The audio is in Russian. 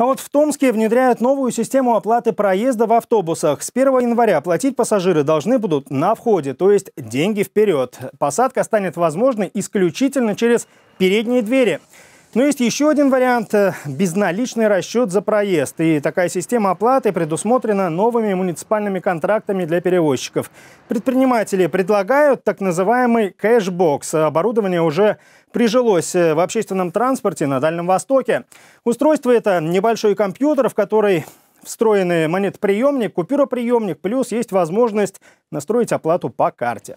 А вот в Томске внедряют новую систему оплаты проезда в автобусах. С 1 января платить пассажиры должны будут на входе, то есть деньги вперед. Посадка станет возможной исключительно через передние двери. Но ну, есть еще один вариант э, – безналичный расчет за проезд. И такая система оплаты предусмотрена новыми муниципальными контрактами для перевозчиков. Предприниматели предлагают так называемый кэшбокс. Оборудование уже прижилось э, в общественном транспорте на Дальнем Востоке. Устройство – это небольшой компьютер, в который встроены монетоприемник, купюроприемник, плюс есть возможность настроить оплату по карте.